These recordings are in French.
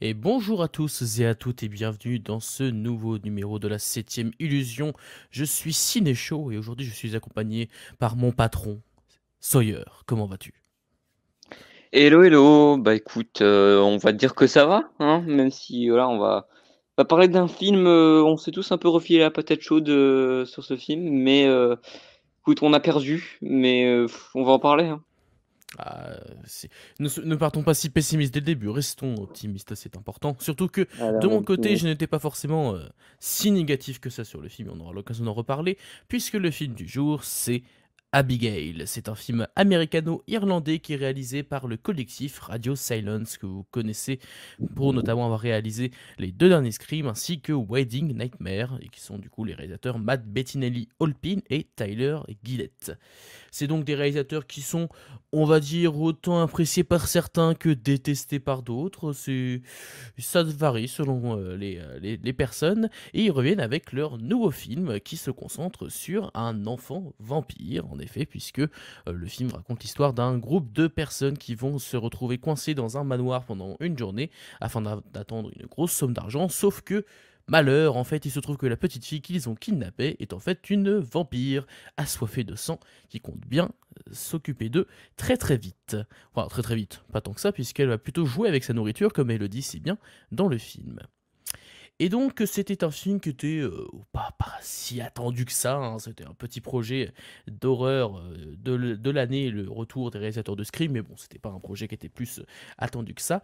Et bonjour à tous et à toutes et bienvenue dans ce nouveau numéro de la 7 illusion. Je suis Ciné et aujourd'hui je suis accompagné par mon patron Sawyer. Comment vas-tu Hello hello, bah écoute, euh, on va dire que ça va, hein même si voilà, euh, on va, parler d'un film, euh, on s'est tous un peu refilé la patate chaude sur ce film, mais écoute, on a perdu, mais on va en parler. Hein. Ah, ne, partons pas si pessimistes dès le début, restons optimistes, c'est important. Surtout que ah, de mon côté, je n'étais pas forcément euh, si négatif que ça sur le film, on aura l'occasion d'en reparler, puisque le film du jour, c'est Abigail. C'est un film américano-irlandais qui est réalisé par le collectif Radio Silence que vous connaissez pour notamment avoir réalisé les deux derniers scrims, ainsi que Wedding Nightmare et qui sont du coup les réalisateurs Matt Bettinelli Holpin et Tyler Gillett. C'est donc des réalisateurs qui sont, on va dire, autant appréciés par certains que détestés par d'autres. C'est... Ça varie selon euh, euh, les personnes et ils reviennent avec leur nouveau film qui se concentre sur un enfant vampire en effet, puisque euh, le film raconte l'histoire d'un groupe de personnes qui vont se retrouver coincées dans un manoir pendant une journée afin d'attendre une grosse somme d'argent, sauf que Malheur, en fait, il se trouve que la petite fille qu'ils ont kidnappée est en fait une vampire assoiffée de sang qui compte bien euh, s'occuper d'eux très très vite. Enfin, très très vite, pas tant que ça, puisqu'elle va plutôt jouer avec sa nourriture, comme elle le dit si bien dans le film. Et donc, c'était un film qui était euh, pas, pas, si attendu que ça. Hein. C'était un petit projet d'horreur euh, de, l'année, le retour des réalisateurs de Scream, mais bon, c'était pas un projet qui était plus euh, attendu que ça.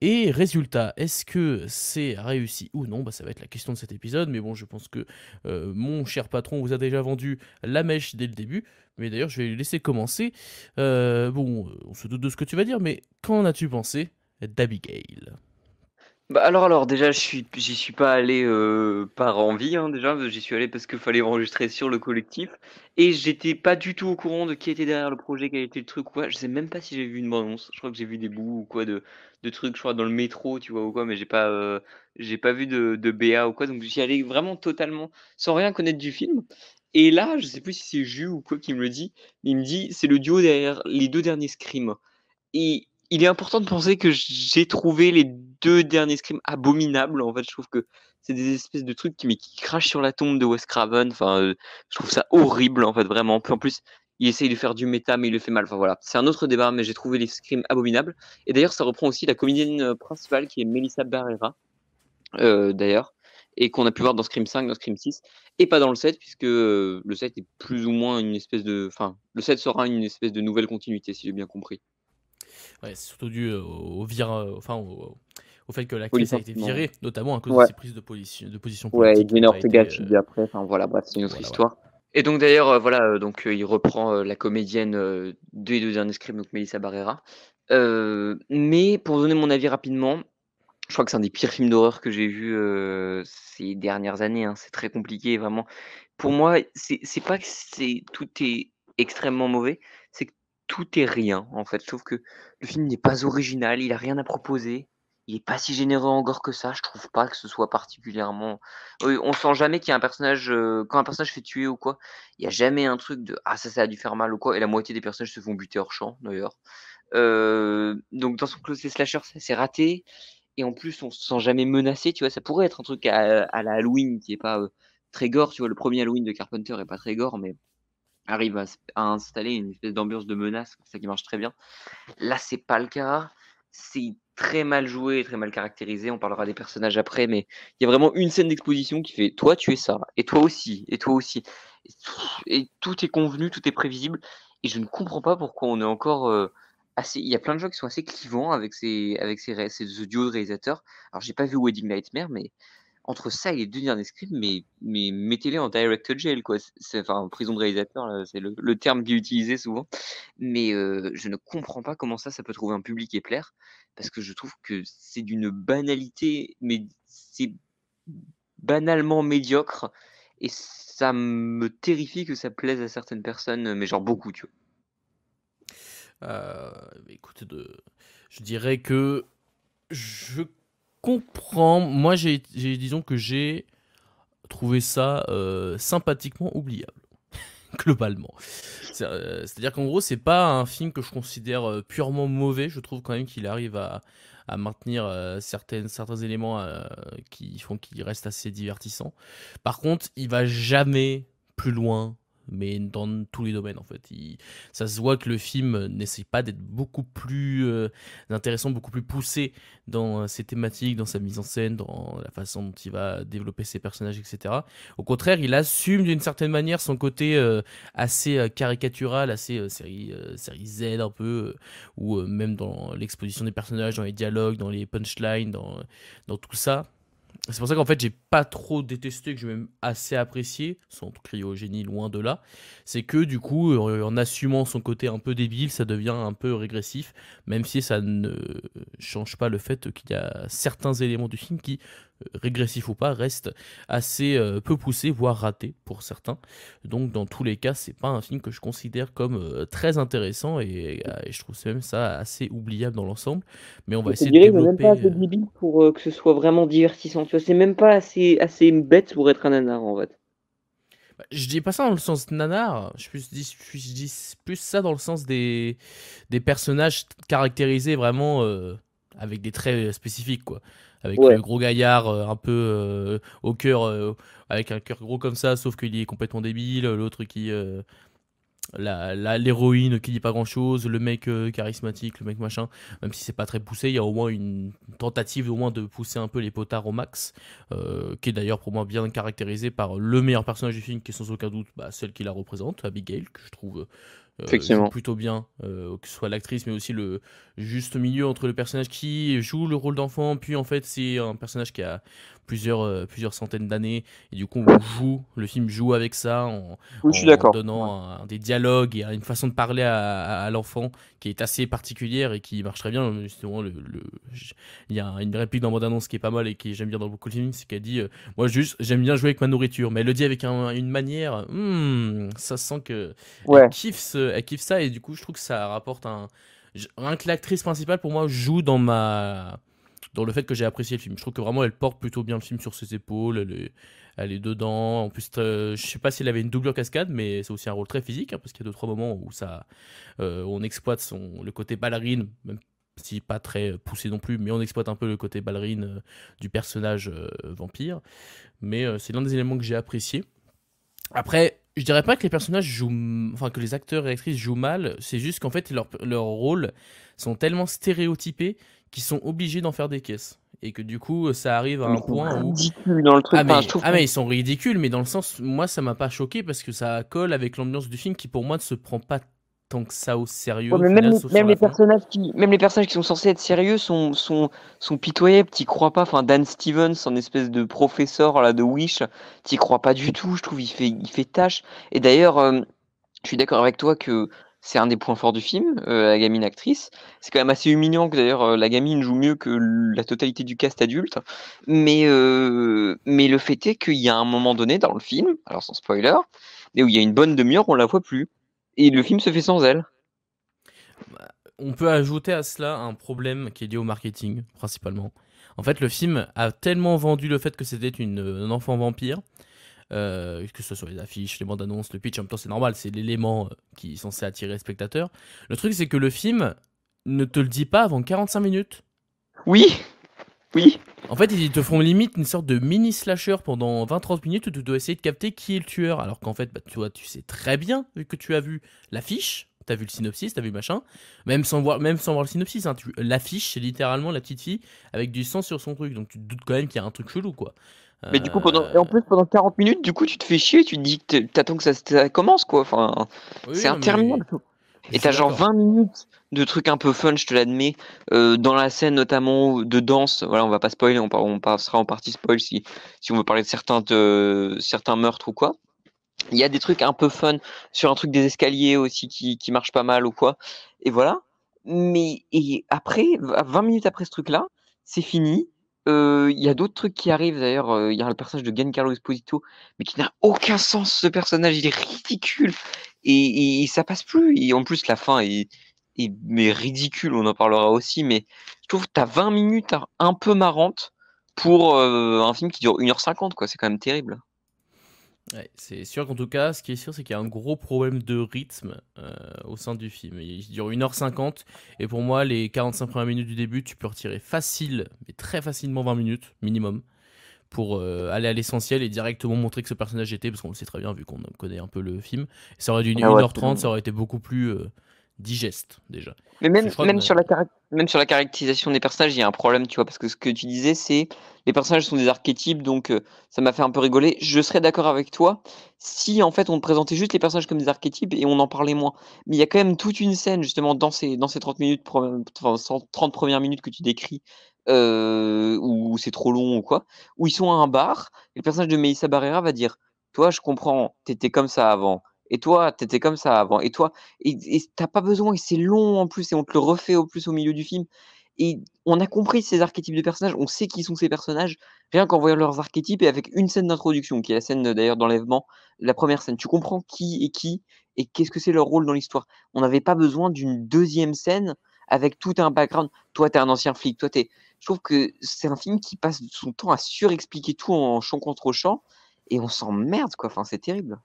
Et résultat, est-ce que c'est réussi ou non bah, Ça va être la question de cet épisode, mais bon, je pense que mon cher patron vous a déjà vendu la mèche dès le début. Mais d'ailleurs, je vais lui laisser commencer. bon, on se doute de ce que tu vas dire, mais qu'en as-tu pensé d'Abigail bah, alors, alors, déjà, je suis, j'y suis pas allé euh, par envie, hein, déjà, j'y suis allé parce qu'il fallait enregistrer sur le collectif, et j'étais pas du tout au courant de qui était derrière le projet, quel était le truc, quoi. Je sais même pas si j'ai vu une bande-annonce, je crois que j'ai vu des bouts ou quoi de, de trucs, je crois, dans le métro, tu vois, ou quoi, mais j'ai pas, euh, pas vu de, de BA ou quoi, donc j'y allé vraiment totalement, sans rien connaître du film, et là, je sais plus si c'est Ju ou quoi qui me le dit, il me dit, c'est le duo derrière les deux derniers Scream, et il est important de penser que j'ai trouvé les deux derniers scrims abominables. En fait, je trouve que c'est des espèces de trucs qui, qui crachent sur la tombe de Wes Craven. Enfin, euh, je trouve ça horrible, en fait, vraiment. Puis en plus, il essaye de faire du méta, mais il le fait mal. Enfin voilà, c'est un autre débat, mais j'ai trouvé les scrims abominables. Et d'ailleurs, ça reprend aussi la comédienne euh, principale qui est Melissa Barrera, euh, d'ailleurs, et qu'on a pu voir dans Scream 5, dans Scream 6, et pas dans le 7, puisque le 7 est plus ou moins une espèce de. Enfin, le 7 sera une espèce de nouvelle continuité, si j'ai bien compris c'est surtout dû euh, au, enfin, au, fait que l'actrice a été virée, notamment à cause de ses prises de, position de position politique. Ouais, et Ortega qui dit euh, après, voilà, c'est une autre histoire. Et donc d'ailleurs, euh, voilà, donc il reprend la comédienne des deux derniers scripts, donc Melissa Barrera. mais pour donner mon avis rapidement, je crois que c'est un des pires films d'horreur que j'ai vu ces dernières années. Hein. c'est très compliqué, vraiment. Pour moi, c'est pas que c'est tout est extrêmement mauvais, tout est rien, en fait. Sauf que le film n'est pas original, il n'a rien à proposer. Il n'est pas si généreux encore que ça. Je trouve pas que ce soit particulièrement. On sent jamais qu'il y a un personnage. Euh, quand un personnage fait tuer ou quoi, il n'y a jamais un truc de Ah, ça, ça a dû faire mal ou quoi. Et la moitié des personnages se font buter hors champ, d'ailleurs. Euh, donc, dans son closet slasher, c'est raté. Et en plus, on se sent jamais menacé. Tu vois, ça pourrait être un truc à, la Halloween qui est pas euh, très gore. Tu vois, le premier Halloween de Carpenter est pas très gore, mais arrive à, installer une espèce d'ambiance de menace, ça qui marche très bien. Là, c'est pas le cas. C'est très mal joué, très mal caractérisé. On parlera des personnages après, mais il y a vraiment une scène d'exposition qui fait toi tu es ça, et toi aussi, et toi aussi. Et tout est convenu, tout est prévisible. Et je ne comprends pas pourquoi on est encore euh, assez. Il y a plein de gens qui sont assez clivants avec ces, avec ces, ces ce de réalisateurs. Alors j'ai pas vu Wedding Nightmare, mais entre ça et les deux derniers scripts, mais, mettez-les en direct jail, quoi. enfin, prison de réalisateur, c'est le, terme qui est utilisé souvent. Mais euh, je ne comprends pas comment ça, ça peut trouver un public et plaire, parce que je trouve que c'est d'une banalité, mais c'est banalement médiocre, et ça me terrifie que ça plaise à certaines personnes, mais genre beaucoup, tu vois. Euh, écoute, de... je dirais que je comprends. Moi, j'ai, disons que j'ai trouvé ça euh, sympathiquement oubliable globalement. Euh, c'est-à-dire qu'en gros, c'est pas un film que je considère euh, purement mauvais. Je trouve quand même qu'il arrive à, à maintenir certaines, certains éléments qui font qu'il reste assez divertissant. Par contre, il va jamais plus loin mais dans tous les domaines en fait. ça se voit que le film n'essaie pas d'être beaucoup plus euh, intéressant, beaucoup plus poussé dans euh, ses thématiques, dans sa mise en scène, dans la façon dont il va développer ses personnages, etc. Au contraire, il assume d'une certaine manière son côté euh, assez caricatural, assez série, série Z un peu, ou même dans l'exposition des personnages, dans les dialogues, dans les punchlines, dans tout ça c'est pour ça qu'en fait, j'ai pas trop détesté, que j'ai même assez apprécié, sans cryogénie loin de là. C'est que du coup, euh, en assumant son côté un peu débile, ça devient un peu régressif, même si ça ne change pas le fait qu'il y a certains éléments du film qui régressif ou pas, reste assez euh, peu poussé, voire raté pour certains. Donc dans tous les cas, c'est pas un film que je considère comme euh, très intéressant euh, et, je trouve même ça assez oubliable dans l'ensemble. Mais on va essayer de développer. même pas de débile pour que ce soit vraiment divertissant. Tu vois, c'est même pas assez assez bête pour être un nanar en fait. Bah, je dis pas ça dans le sens nanar, je dis, plus ça dans le sens des, des personnages caractérisés vraiment avec des traits spécifiques quoi avec le gros gaillard euh, un peu euh, au cœur, euh, avec un cœur gros comme ça, sauf qu'il est complètement débile, l'autre qui l'héroïne la, qui dit pas grand chose, le mec charismatique, le mec machin, même si c'est pas très poussé, il y a au moins une tentative au moins de pousser un peu les potards au max, qui est d'ailleurs pour moi bien caractérisé par le meilleur personnage du film, qui est sans aucun doute bah, celle qui la représente, Abigail, que je trouve euh, Effectivement. plutôt bien, euh, que ce soit l'actrice, mais aussi le juste milieu entre le personnage qui joue le rôle d'enfant, puis en fait c'est un personnage qui a plusieurs, euh, plusieurs centaines d'années. Et du coup, on joue, le film joue avec ça en, donnant des dialogues et une façon de parler à, l'enfant qui est assez particulière et qui marche très bien. Justement, le, il y a une réplique dans mon annonce qui est pas mal et qui j'aime bien dans beaucoup de films, c'est qu'elle dit euh, Moi, juste, j'aime bien jouer avec ma nourriture. Mais elle le dit avec une manière, hmm, ça sent que. Elle, kiffe elle kiffe ça et du coup, je trouve que ça rapporte un. Rien que l'actrice principale, pour moi, joue dans ma dans le fait que j'ai apprécié le film. Je trouve que vraiment elle porte plutôt bien le film sur ses épaules, elle est, elle est dedans. En plus, je sais pas s'il avait une doublure cascade, mais c'est aussi un rôle très physique hein, parce qu'il y a deux trois moments où ça, euh, on exploite son le côté ballerine, même si pas très euh, poussé non plus, mais on exploite un peu le côté ballerine euh, du personnage vampire. Mais c'est l'un des éléments que j'ai apprécié. Après, je dirais pas que les personnages jouent, enfin que les acteurs et actrices jouent mal. C'est juste qu'en fait leurs leur rôles sont tellement stéréotypés qui sont obligés d'en faire des caisses. Et que du coup, ça arrive à un ils point sont où. Ridicules dans le truc. Ah, ah mais, ils sont ridicules, mais dans le sens, moi, ça m'a pas choqué parce que ça colle avec l'ambiance du film qui, pour moi, ne se prend pas tant que ça au sérieux. même, les personnages qui, même les personnages qui sont censés être sérieux sont, sont, sont pitoyables, t'y crois pas. Enfin, Dan Stevens, en espèce de professeur là, de Wish, t'y crois pas du tout, je trouve, il fait, il fait tâche. Et d'ailleurs, euh, je suis d'accord avec toi que c'est un des points forts du film, euh, la gamine actrice. C'est quand même assez humiliant que d'ailleurs euh, la gamine joue mieux que la totalité du cast adulte. Mais, euh, mais le fait est qu'il y a un moment donné dans le film, alors sans spoiler, et où il y a une bonne demi-heure, on la voit plus. Et le film se fait sans elle. Bah, on peut ajouter à cela un problème qui est lié au marketing, principalement. En fait, le film a tellement vendu le fait que c'était un une enfant vampire euh, que ce soit les affiches, les bandes annonces, le pitch, en même temps c'est normal, c'est l'élément euh, qui est censé attirer le spectateur. Le truc c'est que le film ne te le dit pas avant 45 minutes. Oui, oui. En fait, ils te font limite une sorte de mini slasher pendant 20-30 minutes où tu dois essayer de capter qui est le tueur. Alors qu'en fait, bah, toi, tu sais très bien, que tu as vu l'affiche, tu as vu le synopsis, tu as vu machin, même sans voir, même sans voir le synopsis, hein, l'affiche, c'est littéralement la petite fille avec du sang sur son truc, donc tu te doutes quand même qu'il y a un truc chelou, quoi. Mais du coup, pendant... Euh. et en plus, pendant 40 minutes, du coup, tu te fais chier, tu te dis, t'attends que ça, commence, quoi. Enfin, c'est interminable. Et t'as genre 20 minutes de trucs un peu fun, je te l'admets, euh, dans la scène notamment de danse. Voilà, on va pas spoiler, on, on passera en partie spoil si, si on veut parler de certains, certains meurtres ou quoi. Il y a des trucs un peu fun sur un truc des escaliers aussi qui, qui marche pas mal ou quoi. Et voilà. Mais et après, 20 minutes après ce truc-là, c'est fini. Il y a d'autres trucs qui arrivent d'ailleurs. Il y a le personnage de Giancarlo Esposito, mais qui n'a aucun sens. Ce personnage, il est ridicule et, ça passe plus. Et en plus, la fin est, est mais ridicule. On en parlera aussi. Mais je trouve que tu as 20 minutes un peu marrantes pour un film qui dure 1h50, quoi. C'est quand même terrible c'est sûr qu'en tout cas, ce qui est sûr, c'est qu'il y a un gros problème de rythme euh, au sein du film. Il dure 1h50 et pour moi, les 45 premières minutes du début, tu peux retirer facile, mais très facilement 20 minutes minimum pour euh, aller à l'essentiel et directement montrer que ce personnage était, parce qu'on le sait très bien vu qu'on connaît un peu le film. Ça aurait dû 1h30, ah ça aurait été beaucoup plus euh, digeste déjà. Mais même, même, sur la même sur la caractérisation des personnages, il y a un problème, tu vois, parce que ce que tu disais, c'est les personnages sont des archétypes, donc euh, ça m'a fait un peu rigoler. Je serais d'accord avec toi si en fait on présentait juste les personnages comme des archétypes et on en parlait moins. Mais il y a quand même toute une scène justement dans ces, dans ces 30 minutes, 30 premières minutes que tu décris, euh, où c'est trop long ou quoi, où ils sont à un bar, et le personnage de Melissa Barrera va dire Toi, je comprends, t'étais comme ça avant et toi, t'étais comme ça avant. Et toi, et t'as pas besoin. Et c'est long en plus. Et on te le refait au plus au milieu du film. Et on a compris ces archétypes de personnages. On sait qui sont ces personnages rien qu'en voyant leurs archétypes et avec une scène d'introduction qui est la scène euh, d'ailleurs d'enlèvement, la première scène. Tu comprends qui est qui et qu'est-ce que c'est leur rôle dans l'histoire. On n'avait pas besoin d'une deuxième scène avec tout un background. Toi, t'es un ancien flic. Toi, t'es. Je trouve que c'est un film qui passe son temps à surexpliquer tout en champ contre champ et on s'emmerde quoi. Enfin, c'est terrible.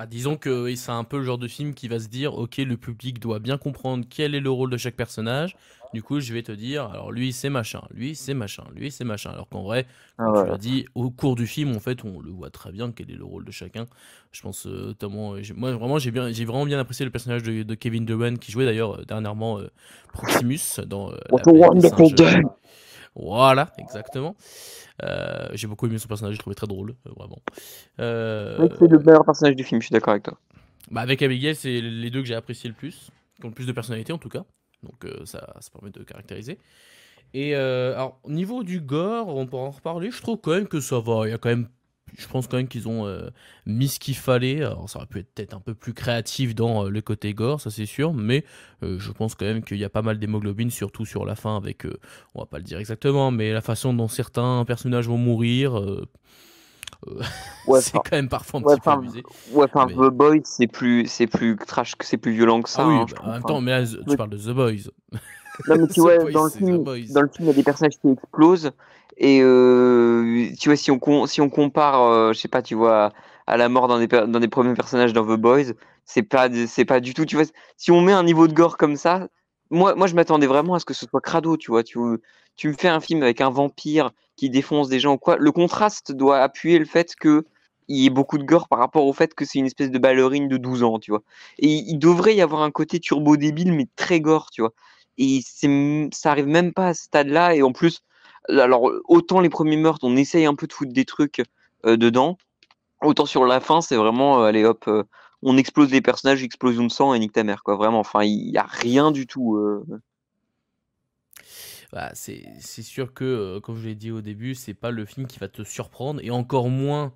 Bah, disons que c'est un peu le genre de film qui va se dire, ok, le public doit bien comprendre quel est le rôle de chaque personnage. Du coup, je vais te dire, alors lui c'est machin, lui c'est machin, lui c'est machin. Alors qu'en vrai, ah comme l'as dit, au cours du film, en fait, on le voit très bien quel est le rôle de chacun. Je pense euh, notamment, euh, moi vraiment, j'ai bien, j'ai vraiment bien apprécié le personnage de, Kevin dewan qui jouait d'ailleurs euh, dernièrement Proximus dans. Voilà, exactement. Euh, j'ai beaucoup aimé son personnage, je le trouvais très drôle, euh, vraiment. Euh, c'est le meilleur personnage du film, je suis d'accord avec toi. Bah, avec Abigail, c'est les deux que j'ai apprécié le plus, qui ont le plus de personnalité en tout cas. Donc ça, ça permet de caractériser. Et alors, au niveau du gore, on pourra en reparler. Je trouve quand même que ça va. Il y a quand même je pense quand même qu'ils ont euh, mis ce qu'il fallait. Alors, ça aurait pu être peut-être un peu plus créatif dans euh, le côté gore, ça c'est sûr, mais euh, je pense quand même qu'il y a pas mal d'hémoglobine, surtout sur la fin, avec, on va pas le dire exactement, mais la façon dont certains personnages vont mourir. c'est quand même parfois un petit peu amusé. Ouais, enfin, The Boys, c'est plus, c'est plus trash, c'est plus violent que ah ça. oui, hein, bah, en même hein. temps, mais tu parles de The Boys. vois, dans, le film, le film, il y a des personnages qui explosent. Et euh, tu vois, si on, si on compare, euh, je sais pas, tu vois, à la mort dans des, dans des premiers personnages dans The Boys, c'est pas, c'est pas du tout, tu vois, si on met un niveau de gore comme ça, moi, moi je m'attendais vraiment à ce que ce soit crado, tu vois, tu, tu me fais un film avec un vampire qui défonce des gens quoi, le contraste doit appuyer le fait que il y ait beaucoup de gore par rapport au fait que c'est une espèce de ballerine de 12 ans, tu vois. Et il devrait y avoir un côté turbo débile, mais très gore, tu vois. Et ça arrive même pas à ce stade-là. Et en plus, alors autant les premiers meurtres, on essaye un peu de foutre des trucs euh, dedans, autant sur la fin, c'est vraiment, euh, allez hop, euh, on explose les personnages, explosion de sang et nique ta mère, quoi. Vraiment, enfin, il n'y a rien du tout. Bah, c'est sûr que, comme je l'ai dit au début, c'est pas le film qui va te surprendre, et encore moins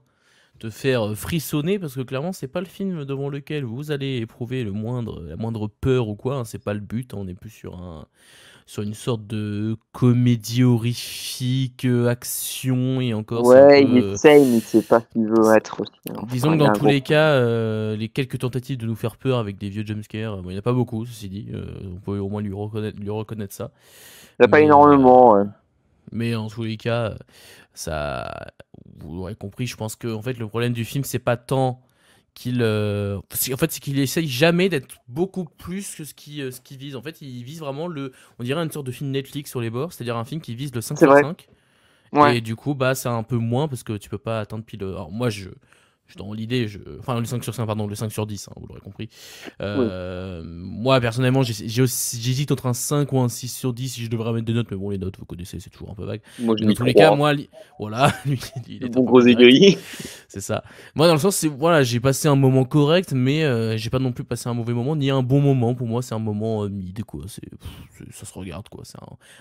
te faire euh, frissonner parce que clairement c'est pas le film devant lequel vous allez éprouver le moindre la moindre peur ou quoi hein. c'est pas le but hein. on est plus sur un sur une sorte de comédie horrifique euh, action et encore ouais il euh, essaye mais c'est pas ce qu'il veut être aussi hein. disons que dans tous les cas les quelques tentatives de nous faire peur avec des vieux jumpscares bon, il n'y en a pas beaucoup ceci dit on peut au moins lui reconnaître lui reconnaître ça il n'y en a pas énormément ouais. Mais en tous les cas, ça, vous l'aurez compris, je pense que en fait, le problème du film, c'est pas tant qu'il. Euh, en fait, c'est qu'il essaye jamais d'être beaucoup plus que ce euh, qu'il ce vise. En fait, il vise vraiment le. On dirait une sorte de film Netflix sur les bords, c'est-à-dire un film qui vise le 5 5. Et du coup, bah, c'est un peu moins parce que tu peux pas attendre pile. Alors, moi, je, dans l'idée, je... enfin le 5 sur 5, pardon, le 5 sur 10, hein, vous l'aurez compris. Euh, moi, personnellement, j'hésite entre un 5 ou un 6 sur 10 si je devrais mettre des notes, mais bon, les notes, vous connaissez, c'est toujours un peu vague. Moi, dans tous les cas, moi, voilà, il est gros aiguille. C'est ça. Moi, dans le sens, c'est voilà, j'ai passé un moment correct, mais je euh, j'ai pas non plus passé un mauvais moment, ni un bon moment. Pour moi, c'est un moment euh, mid, quoi. ça se regarde, quoi. C'est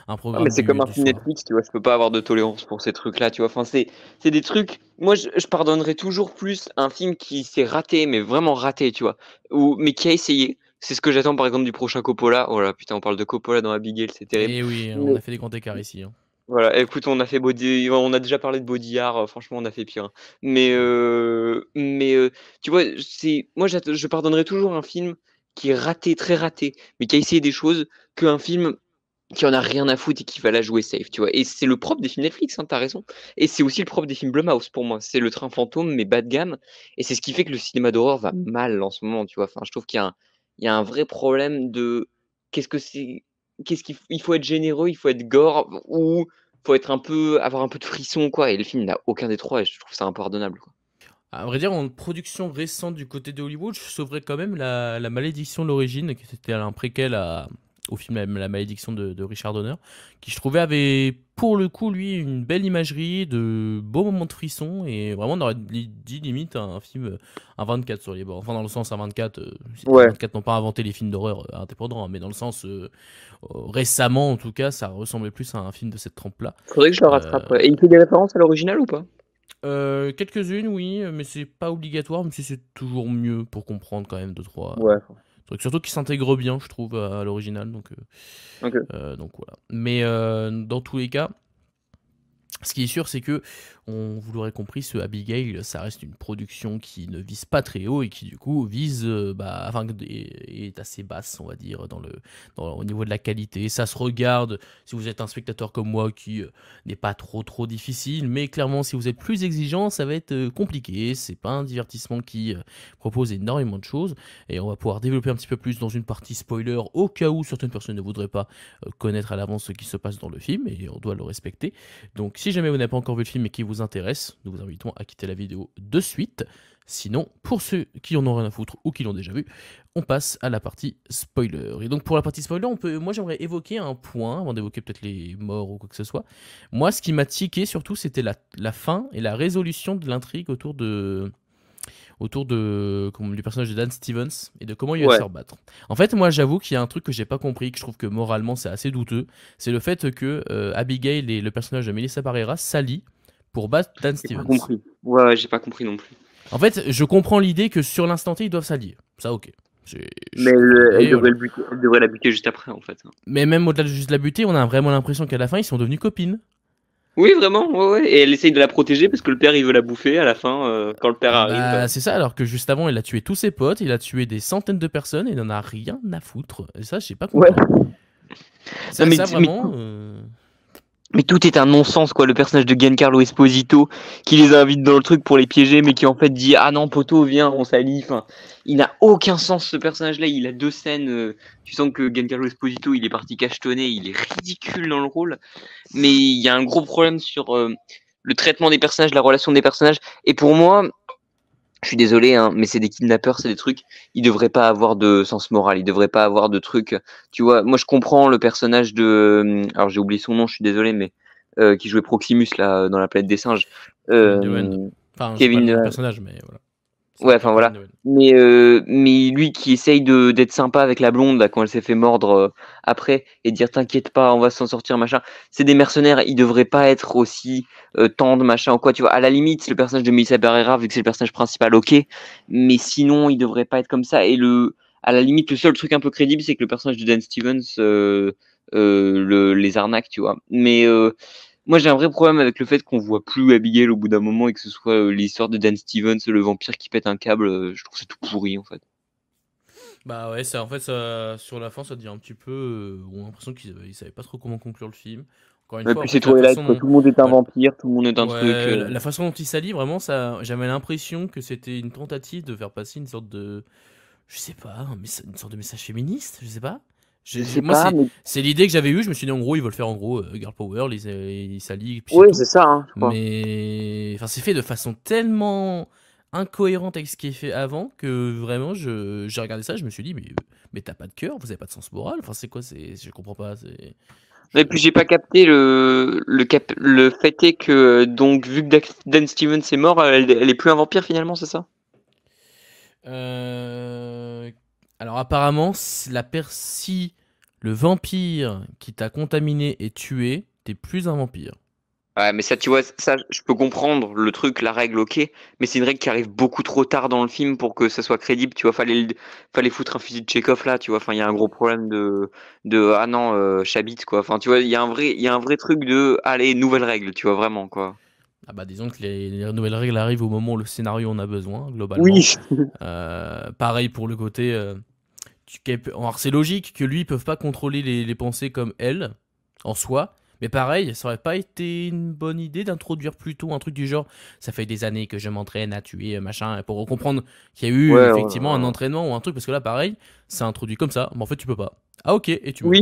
un, programme. Ah, mais c'est comme un film Netflix, tu vois, je peux pas avoir de tolérance pour ces trucs-là, tu vois. Enfin, c'est des trucs moi, je, pardonnerais toujours plus un film qui s'est raté, mais vraiment raté, tu vois, ou mais qui a essayé. C'est ce que j'attends par exemple du prochain Coppola. Oh là, putain, on parle de Coppola dans Abigail, c'est terrible. Et eh oui, on a fait des grands écarts ici. Hein. Voilà, écoute, on a fait body... on a déjà parlé de Baudillard, euh, franchement, on a fait pire. Hein. Mais, euh, mais euh, tu vois, c'est moi, je pardonnerais toujours un film qui est raté, très raté, mais qui a essayé des choses, qu'un film qui en a rien à foutre et qui va la jouer safe, tu vois. Et c'est le propre des films Netflix, hein, t'as raison. Et c'est aussi le propre des films Blumhouse pour moi. C'est le train fantôme, mais bas de gamme. Et c'est ce qui fait que le cinéma d'horreur va mal en ce moment, tu vois. Enfin, je trouve qu'il y, a un vrai problème de qu'est-ce que c'est. Qu'est-ce qu'il il faut être généreux, il faut être gore, ou il faut être un peu, avoir un peu de frisson, quoi. Et le film n'a aucun des trois, et je trouve ça impardonnable, quoi. À vrai dire, en production récente du côté de Hollywood, je sauverais quand même la, la Malédiction de l'origine, qui était un préquel à, au film La, la malédiction de, Richard Donner, qui je trouvais avait pour le coup lui une belle imagerie, de beaux moments de frisson et vraiment on aurait dit limite un film euh, un 24 sur les bords. Enfin dans le sens un 24, euh, ouais. 24 n'ont pas inventé les films d'horreur euh, indépendants, hein, mais dans le sens euh, récemment en tout cas ça ressemblait plus à un film de cette trempe là. Faudrait que je le rattrape. Et il fait des références à l'original ou pas quelques-unes, oui, mais c'est pas obligatoire, même si c'est toujours mieux pour comprendre quand même deux trois. Ouais. Surtout qu'il s'intègre bien, je trouve, à, l'original. Donc, euh, euh, donc voilà. Mais euh, dans tous les cas, ce qui est sûr, c'est que on vous l'aurez compris, ce Abigail, ça reste une production qui ne vise pas très haut et qui du coup vise, euh, bah, enfin, est assez basse, on va dire, dans le, au niveau de la qualité. Ça se regarde si vous êtes un spectateur comme moi qui euh, n'est pas trop trop difficile, mais clairement si vous êtes plus exigeant, ça va être euh, compliqué. C'est pas un divertissement qui propose énormément de choses et on va pouvoir développer un petit peu plus dans une partie spoiler au cas où certaines personnes ne voudraient pas connaître à l'avance ce qui se passe dans le film et on doit le respecter. Donc si jamais vous n'avez pas encore vu le film et qui vous intéresse, nous vous invitons à quitter la vidéo de suite. Sinon, pour ceux qui en ont rien à foutre ou qui l'ont déjà vu, on passe à la partie spoiler. Et donc pour la partie spoiler, on peut, moi j'aimerais évoquer un point, avant d'évoquer peut-être les morts ou quoi que ce soit. Moi, ce qui m'a tiqué surtout, c'était la, fin et la résolution de l'intrigue autour de autour de du personnage de Dan Stevens et de comment il va se rebattre. En fait, moi, j'avoue qu'il y a un truc que j'ai pas compris, que je trouve que moralement c'est assez douteux, c'est le fait que euh, Abigail et le personnage de Melissa Barrera s'allient pour battre Dan Stevens. Pas compris. Ouais, j'ai pas compris non plus. En fait, je comprends l'idée que sur l'instant T, ils doivent s'allier. Ça, ok. Mais elle, devrait la buter juste après, en fait. Mais même au-delà de juste la buter, on a vraiment l'impression qu'à la fin, ils sont devenus copines. Oui, vraiment, ouais, ouais. Et elle essaye de la protéger parce que le père, il veut la bouffer à la fin, euh, quand le père arrive. Bah, c'est ça, alors que juste avant, il a tué tous ses potes, il a tué des centaines de personnes et il n'en a rien à foutre. Et ça, je sais pas quoi. Ouais. Ça, mais, vraiment, euh, mais tout est un non-sens quoi. Le personnage de Giancarlo Esposito qui les invite dans le truc pour les piéger, mais qui en fait dit ah non poto viens on s'allie. Enfin, il n'a aucun sens ce personnage-là. Il a deux scènes. Euh, tu sens que Giancarlo Esposito il est parti cachetonner, il est ridicule dans le rôle. Mais il y a un gros problème sur euh, le traitement des personnages, la relation des personnages. Et pour moi, je suis désolé, hein, mais c'est des kidnappeurs, c'est des trucs. Ils devraient pas avoir de sens moral, ils devraient pas avoir de trucs. Tu vois, moi je comprends le personnage de. Hum, alors j'ai oublié son nom, je suis désolé, mais euh, qui jouait Proximus là dans la planète des singes. Euh, Kevin. personnage, mais voilà. Ouais, enfin voilà. Mais, euh, mais lui qui essaye d'être sympa avec la blonde quand elle s'est fait mordre euh, après et dire t'inquiète pas, on va s'en sortir, machin. C'est des mercenaires, ils devraient pas être aussi euh, tendres, machin ou quoi. Tu vois, à la limite, le personnage de Melissa Barrera, vu que c'est le personnage principal, ok. Mais sinon, il devrait pas être comme ça. Et le, à la limite, le seul truc un peu crédible, c'est que le personnage de Dan Stevens euh, les arnaque, tu vois. Mais moi, j'ai un vrai problème avec le fait qu'on voit plus Abigail au bout d'un moment et que ce soit euh, l'histoire de Dan Stevens, le vampire qui pète un câble. Euh, je trouve c'est tout pourri en fait. Bah ouais, ça, en fait, sur la fin, ça devient un petit peu. Euh, on a l'impression qu'ils ne savaient pas trop comment conclure le film. Encore une fois, là, tout le monde est un vampire, tout le monde est un truc. La, façon dont il s'allie, vraiment, ça, j'avais l'impression que c'était une tentative de faire passer une sorte de. Je sais pas, une sorte de message féministe, je sais pas c'est l'idée que j'avais eue. Je me suis dit, en gros, ils veulent faire en gros euh, Girl Power, ils s'allient. Oui, c'est ça. Hein, mais enfin, c'est fait de façon tellement incohérente avec ce qui est fait avant que vraiment, j'ai regardé ça. Je me suis dit, mais, mais t'as pas de cœur, vous avez pas de sens moral. Enfin, c'est quoi Je comprends pas. Et puis j'ai pas capté le le, le fait est que donc vu que Dan Stevens est mort, elle, elle est plus un vampire finalement, c'est ça euh... Alors apparemment, la si le vampire qui t'a contaminé et tué, t'es plus un vampire. Ouais, mais ça, tu vois, ça, je peux comprendre le truc, la règle, ok, mais c'est une règle qui arrive beaucoup trop tard dans le film pour que ça soit crédible, tu vois, fallait, fallait foutre un fusil de Chekhov là, tu vois, enfin, il y a un gros problème de, de ah non, euh, quoi, enfin, tu vois, il y, a un vrai, y a un vrai truc de, allez, nouvelles règle, tu vois, vraiment, quoi. Ah bah disons que les, nouvelles règles arrivent au moment où le scénario en a besoin, globalement. Oui. Euh, pareil pour le côté, euh, alors c'est logique que lui ils peuvent pas contrôler les, pensées comme elle en soi mais pareil ça aurait pas été une bonne idée d'introduire plutôt un truc du genre ça fait des années que je m'entraîne à tuer machin pour comprendre qu'il y a eu effectivement un entraînement ou un truc parce que là pareil c'est introduit comme ça mais en fait tu peux pas ah ok et tu oui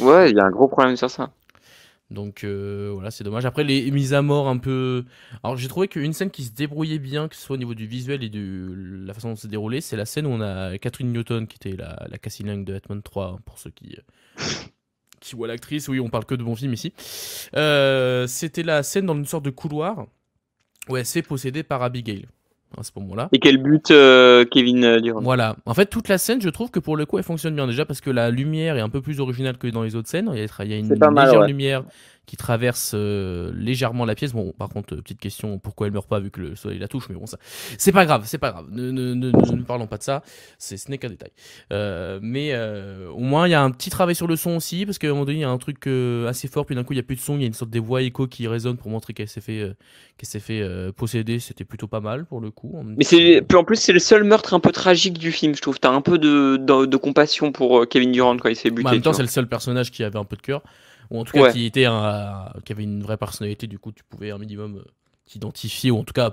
ouais il y a un gros problème sur ça donc euh, voilà, c'est dommage. Après, les mises à mort un peu. Alors j'ai trouvé qu'une scène qui se débrouillait bien, que ce soit au niveau du visuel et de la façon dont c'est déroulé, c'est la scène où on a Catherine Newton, qui était la, la de Batman 3, hein, pour ceux qui. Euh, qui voient l'actrice, oui, on parle que de bons films ici. Euh, c'était la scène dans une sorte de couloir où elle s'est possédée par Abigail à ce moment-là. Et quel but euh, Kevin euh, Durant Voilà. En fait, toute la scène, je trouve que pour le coup, elle fonctionne bien déjà parce que la lumière est un peu plus originale que dans les autres scènes. Il y a, une, légère lumière qui traverse euh, légèrement la pièce. Bon, par contre, euh, petite question, pourquoi elle meurt pas vu que le soleil la touche Mais bon, ça, c'est pas grave, c'est pas grave. Ne, ne, ne, parlons pas de ça. C'est, ce n'est qu'un détail. Euh, mais euh, au moins, il y a un petit travail sur le son aussi, parce qu'à un moment donné, il y a un truc assez fort, puis d'un coup, il y a plus de son. Il y a une sorte des voix écho qui résonne pour montrer qu'elle s'est fait, qu'elle s'est fait posséder. C'était plutôt pas mal pour le coup. Mais c'est, en plus, c'est le seul meurtre un peu tragique du film, je trouve. T'as un peu de, de, compassion pour Kevin Durant quand il s'est buté. en même temps, c'est le seul personnage qui avait un peu de cœur ou en tout cas qui était un, qui avait une vraie personnalité. Du coup, tu pouvais un minimum euh, t'identifier ou en tout cas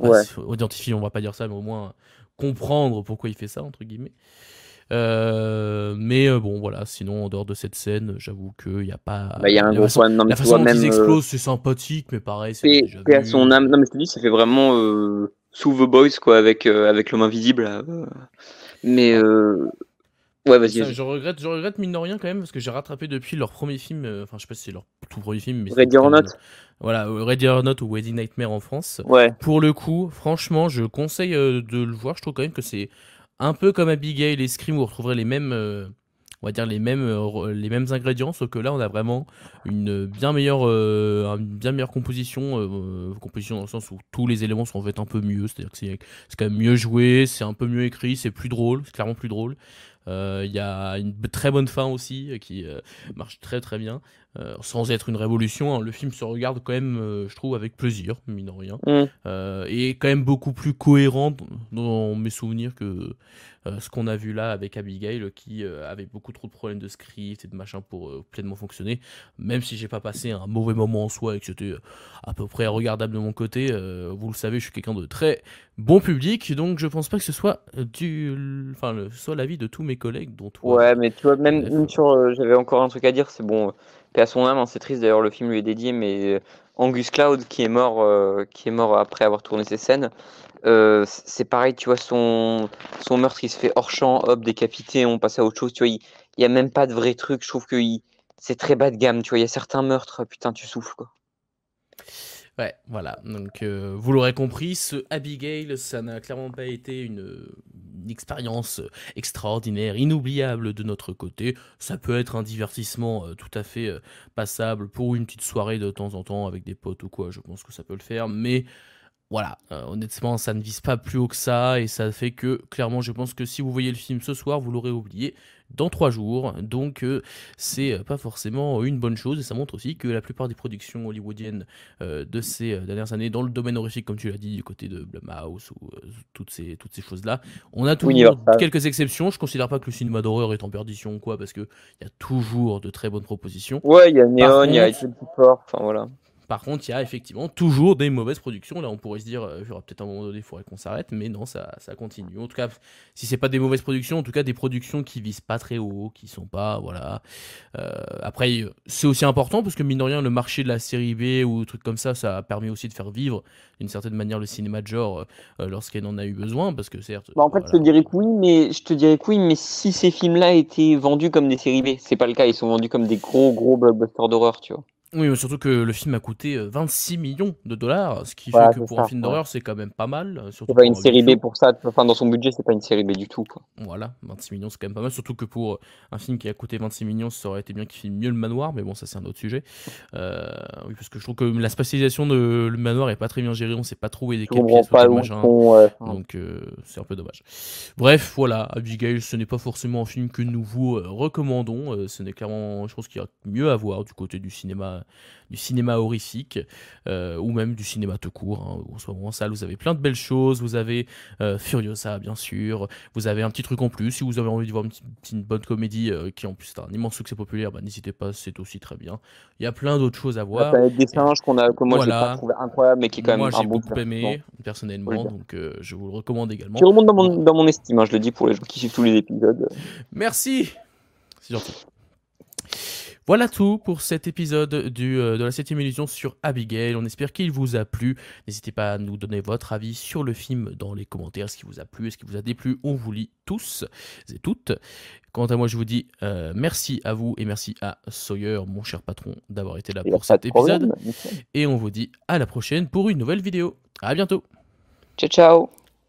identifier, on va pas dire ça, mais au moins comprendre pourquoi il fait ça entre guillemets. Euh, mais euh, bon, voilà. Sinon, en dehors de cette scène, j'avoue qu'il n'y a pas. Bah, y a un la gros façon, dont ils c'est sympathique, mais pareil, c'est à son âme. Non, mais je te dis, ça fait vraiment euh, sous The Boys, quoi, avec, avec l'homme invisible. visible Mais, je regrette, je regrette mine de rien quand même parce que j'ai rattrapé depuis leur premier film. Euh, enfin, je sais pas si c'est leur tout premier film, mais Ready or voilà, euh, Ready or ou Wedding Nightmare en France. Ouais. Pour le coup, franchement, je conseille euh, de le voir. Je trouve quand même que c'est un peu comme Abigail et Scream où vous retrouverez les mêmes, on va dire les mêmes, les mêmes ingrédients, sauf que là, on a vraiment une bien meilleure, une bien meilleure composition, composition dans le sens où tous les éléments sont en fait un peu mieux. C'est-à-dire que c'est quand même mieux joué, c'est un peu mieux écrit, c'est plus drôle, c'est clairement plus drôle. Euh, il y a une très bonne fin aussi euh, qui euh, marche très très bien. Euh, sans être une révolution, hein, le film se regarde quand même, euh, je trouve, avec plaisir, mine de rien, mm. euh, et quand même beaucoup plus cohérent dans mes souvenirs que ce qu'on a vu là avec Abigail, qui avait beaucoup trop de problèmes de script et de machin pour pleinement fonctionner. Même si j'ai pas passé un mauvais moment en soi et que c'était à peu près regardable de mon côté, vous le savez, je suis quelqu'un de très bon public, donc je pense pas que ce soit du, enfin, soit l'avis de tous mes collègues, dont toi. Ouais, mais tu vois, même, même sur, j'avais encore un truc à dire, c'est bon à son âme, hein, c'est triste d'ailleurs, le film lui est dédié, mais euh, Angus Cloud, qui est mort, euh, qui est mort après avoir tourné ses scènes, euh, c'est pareil, tu vois, son, son meurtre, il se fait hors champ, hop, décapité, on passe à autre chose, tu vois, il n'y a même pas de vrai truc, je trouve que c'est très bas de gamme, tu vois, il y a certains meurtres, putain, tu souffles, quoi. Ouais, voilà. Donc, euh, vous l'aurez compris, ce Abigail, ça n'a clairement pas été une, expérience euh, extraordinaire, inoubliable de notre côté. Ça peut être un divertissement euh, tout à fait passable pour une petite soirée de temps en temps avec des potes ou quoi. Je pense que ça peut le faire, mais voilà, euh, honnêtement, ça ne vise pas plus haut que ça et ça fait que clairement, je pense que si vous voyez le film ce soir, vous l'aurez oublié dans trois jours. Donc, euh, c'est euh, pas forcément une bonne chose et ça montre aussi que la plupart des productions hollywoodiennes de ces dernières années, dans le domaine horrifique, comme tu l'as dit, du côté de Blumhouse ou toutes ces, toutes ces choses-là, on a toujours quelques exceptions. Je ne considère pas que le cinéma d'horreur est en perdition ou quoi parce qu'il y a toujours de très bonnes propositions. Ouais, il y a Neon, il y a Edge Enfin, voilà. Par contre, il y a effectivement toujours des mauvaises productions. Là, on pourrait se dire, euh, aura peut-être un moment donné, il faudrait qu'on s'arrête, mais non, ça, continue. En tout cas, si c'est pas des mauvaises productions, en tout cas des productions qui visent pas très haut, qui sont pas, voilà. Euh, après, c'est aussi important parce que mine de rien, le marché de la série B ou trucs comme ça, ça a permis aussi de faire vivre d'une certaine manière le cinéma de genre euh, lorsqu'elle en a eu besoin, parce que certes. Bah, en fait, je te dirais que oui, mais je te dirais oui, mais si ces films-là étaient vendus comme des séries B, c'est pas le cas. Ils sont vendus comme des gros gros blockbusters d'horreur, tu vois. Oui, mais surtout que le film a coûté 26 euh, millions de dollars, ce qui fait que pour un film d'horreur, c'est quand même pas mal. Euh, surtout pas une euh, série B pour ça, enfin dans son budget, c'est pas une série B du tout. Quoi. Voilà, 26 millions, c'est quand même pas mal, surtout que pour un film qui a coûté 26 millions, ça aurait été bien qu'il filme mieux le manoir, mais bon, ça c'est un autre sujet. oui, parce que je trouve que la spatialisation de le manoir est pas très bien gérée, on sait pas trop des est pas cas donc c'est un peu dommage. Bref, voilà, Abigail, ce n'est pas forcément un film que nous vous recommandons, ce n'est clairement, je pense qu'il y a mieux à voir du côté du cinéma euh, du cinéma horrifique, euh, ou même du cinéma tout court. Hein. En salle, vous avez plein de belles choses. Vous avez euh, Furiosa, bien sûr. Vous avez un petit truc en plus. Si vous avez envie de voir une, bonne comédie euh, qui, en plus, est un immense succès populaire, bah, n'hésitez pas, c'est aussi très bien. Il y a plein d'autres choses à voir. des singes qu'on a, que moi, j'ai trouvé incroyable, mais qui est quand même un bon j'ai beaucoup aimé, personnellement, donc je vous le recommande également. Qui remonte dans mon, dans mon estime, hein. je le dis pour les gens qui suivent tous les épisodes. Merci! C'est gentil. Voilà tout pour cet épisode euh, de la 7ème illusion sur Abigail. On espère qu'il vous a plu. N'hésitez pas à nous donner votre avis sur le film dans les commentaires, ce qui vous a plu, ce qui vous a déplu. On vous lit tous et toutes. Quant à moi, je vous dis euh, merci à vous et merci à Sawyer, mon cher patron, d'avoir été là pour cet épisode. et on vous dit à la prochaine pour une nouvelle vidéo. À bientôt. Ciao, ciao.